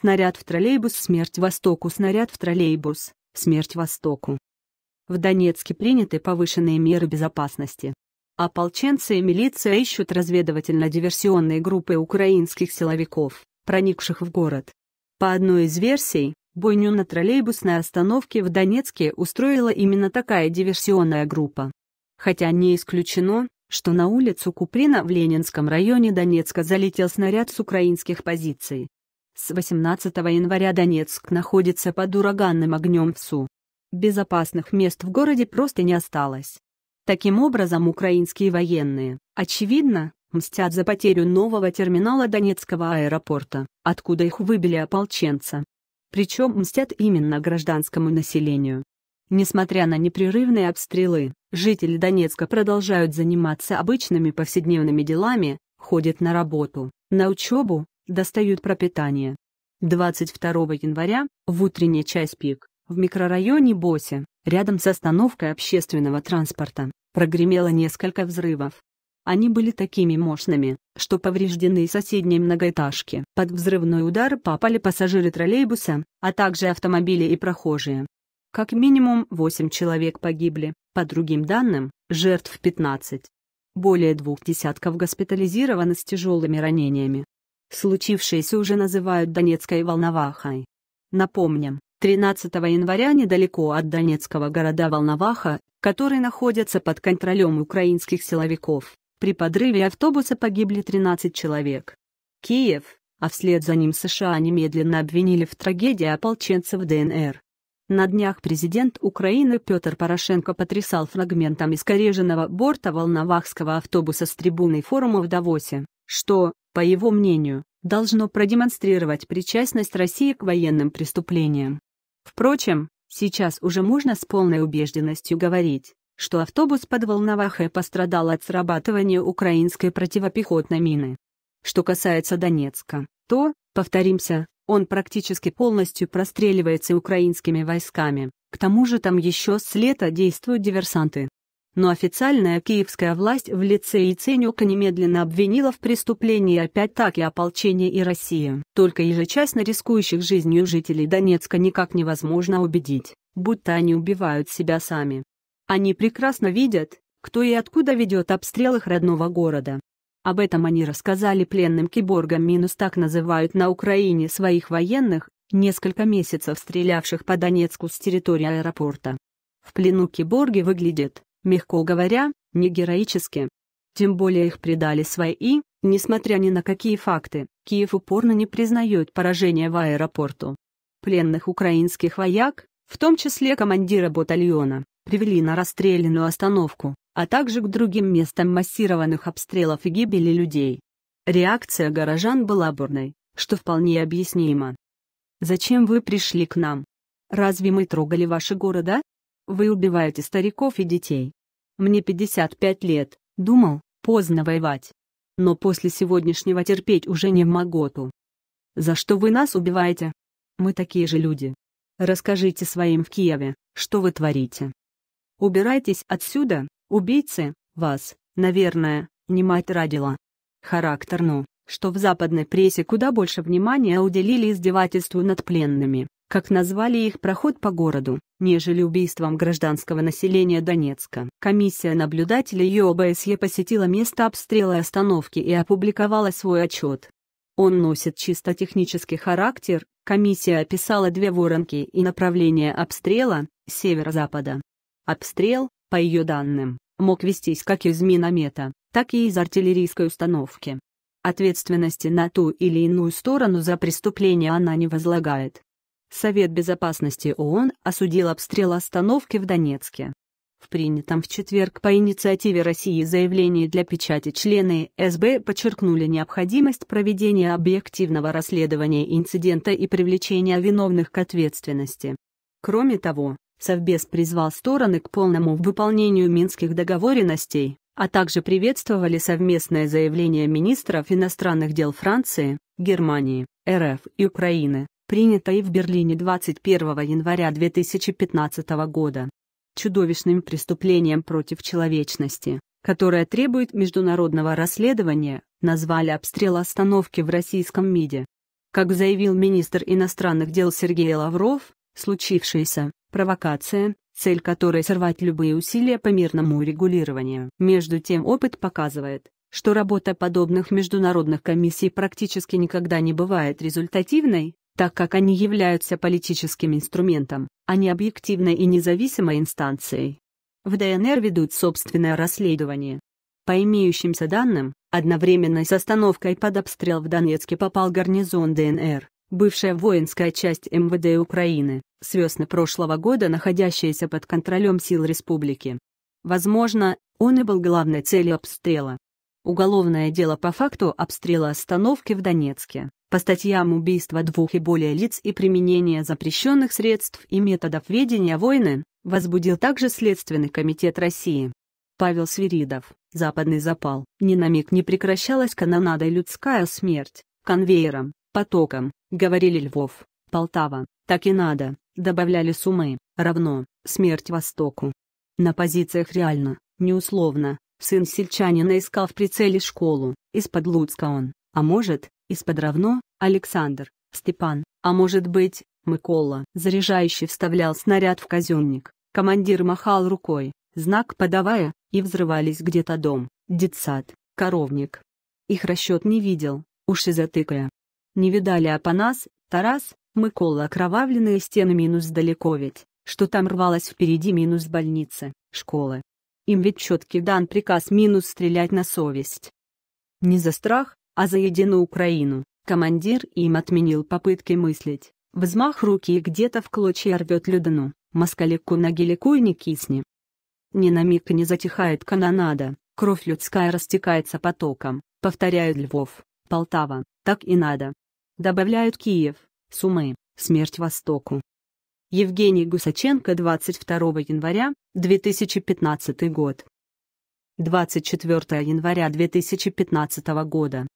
Снаряд в троллейбус, смерть Востоку, снаряд в троллейбус, смерть Востоку. В Донецке приняты повышенные меры безопасности. Ополченцы и милиция ищут разведывательно-диверсионные группы украинских силовиков, проникших в город. По одной из версий, бойню на троллейбусной остановке в Донецке устроила именно такая диверсионная группа. Хотя не исключено, что на улицу Куприна в Ленинском районе Донецка залетел снаряд с украинских позиций. С 18 января Донецк находится под ураганным огнем в су. Безопасных мест в городе просто не осталось. Таким образом, украинские военные, очевидно, мстят за потерю нового терминала Донецкого аэропорта, откуда их выбили ополченца. Причем мстят именно гражданскому населению. Несмотря на непрерывные обстрелы, жители Донецка продолжают заниматься обычными повседневными делами, ходят на работу, на учебу, достают пропитание. 22 января, в утренний час пик, в микрорайоне Босе, рядом с остановкой общественного транспорта, прогремело несколько взрывов. Они были такими мощными, что повреждены соседние многоэтажки. Под взрывной удар попали пассажиры троллейбуса, а также автомобили и прохожие. Как минимум 8 человек погибли, по другим данным, жертв 15. Более двух десятков госпитализированы с тяжелыми ранениями. Случившееся уже называют Донецкой волновахой. Напомним, 13 января недалеко от донецкого города Волноваха, который находится под контролем украинских силовиков, при подрыве автобуса погибли 13 человек. Киев, а вслед за ним США немедленно обвинили в трагедии ополченцев ДНР. На днях президент Украины Петр Порошенко потрясал фрагментом искореженного борта волновахского автобуса с трибуной форума в Давосе, что, по его мнению, должно продемонстрировать причастность России к военным преступлениям. Впрочем, сейчас уже можно с полной убежденностью говорить, что автобус под Волновахой пострадал от срабатывания украинской противопехотной мины. Что касается Донецка, то, повторимся, он практически полностью простреливается украинскими войсками, к тому же там еще с лета действуют диверсанты но официальная киевская власть в лице Яценюка немедленно обвинила в преступлении опять так и ополчение и Россию. Только ежечасно рискующих жизнью жителей Донецка никак невозможно убедить, будто они убивают себя сами. Они прекрасно видят, кто и откуда ведет обстрел их родного города. Об этом они рассказали пленным киборгам минус так называют на Украине своих военных, несколько месяцев стрелявших по Донецку с территории аэропорта. В плену киборги выглядят Мягко говоря, не героически. Тем более их предали свои, несмотря ни на какие факты, Киев упорно не признает поражение в аэропорту. Пленных украинских вояк, в том числе командира батальона, привели на расстрелянную остановку, а также к другим местам массированных обстрелов и гибели людей. Реакция горожан была бурной, что вполне объяснимо. «Зачем вы пришли к нам? Разве мы трогали ваши города?» Вы убиваете стариков и детей. Мне 55 лет, думал, поздно воевать. Но после сегодняшнего терпеть уже не в моготу. За что вы нас убиваете? Мы такие же люди. Расскажите своим в Киеве, что вы творите. Убирайтесь отсюда, убийцы, вас, наверное, не мать родила. Характерно, ну, что в западной прессе куда больше внимания уделили издевательству над пленными, как назвали их проход по городу, нежели убийством гражданского населения Донецка. Комиссия наблюдателей ЕОбСЕ посетила место обстрела и остановки и опубликовала свой отчет. Он носит чисто технический характер, комиссия описала две воронки и направление обстрела, северо-запада. Обстрел, по ее данным, мог вестись как из миномета, так и из артиллерийской установки. Ответственности на ту или иную сторону за преступление она не возлагает. Совет безопасности ООН осудил обстрел остановки в Донецке. В принятом в четверг по инициативе России заявлении для печати члены СБ подчеркнули необходимость проведения объективного расследования инцидента и привлечения виновных к ответственности. Кроме того, Совбез призвал стороны к полному выполнению минских договоренностей, а также приветствовали совместное заявление министров иностранных дел Франции, Германии, РФ и Украины принятой в Берлине 21 января 2015 года, чудовищным преступлением против человечности, которое требует международного расследования, назвали обстрел остановки в российском МИДе. Как заявил министр иностранных дел Сергей Лавров, случившаяся провокация, цель которой сорвать любые усилия по мирному урегулированию. Между тем опыт показывает, что работа подобных международных комиссий практически никогда не бывает результативной, так как они являются политическим инструментом, а не объективной и независимой инстанцией. В ДНР ведут собственное расследование. По имеющимся данным, одновременно с остановкой под обстрел в Донецке попал гарнизон ДНР, бывшая воинская часть МВД Украины, с весны прошлого года находящаяся под контролем сил республики. Возможно, он и был главной целью обстрела. Уголовное дело по факту обстрела остановки в Донецке по статьям убийства двух и более лиц и применение запрещенных средств и методов ведения войны, возбудил также Следственный комитет России. Павел Свиридов, Западный запал, ни на миг не прекращалась канонада и людская смерть, конвейером, потоком, говорили Львов, Полтава, так и надо, добавляли суммы, равно, смерть Востоку. На позициях реально, неусловно, сын сельчанина искал в прицеле школу, из-под Луцка он, а может, из-под равно Александр, Степан, а может быть, Микола, заряжающий вставлял снаряд в казенник. Командир махал рукой, знак подавая, и взрывались где-то дом, детсад, коровник. Их расчет не видел, уши затыкая. Не видали Апанас, Тарас, Микола окровавленные стены минус далеко ведь, что там рвалось впереди минус больницы, школы. Им ведь четкий дан приказ минус стрелять на совесть. Не за страх, а за единую Украину. Командир им отменил попытки мыслить. Взмах руки и где-то в клочья рвет людину, москалеку на гелику и не кисни. Ни на миг не затихает канонада, кровь людская растекается потоком, повторяют Львов, Полтава, так и надо. Добавляют Киев, Сумы, смерть Востоку. Евгений Гусаченко 22 января 2015 год. 24 января 2015 года.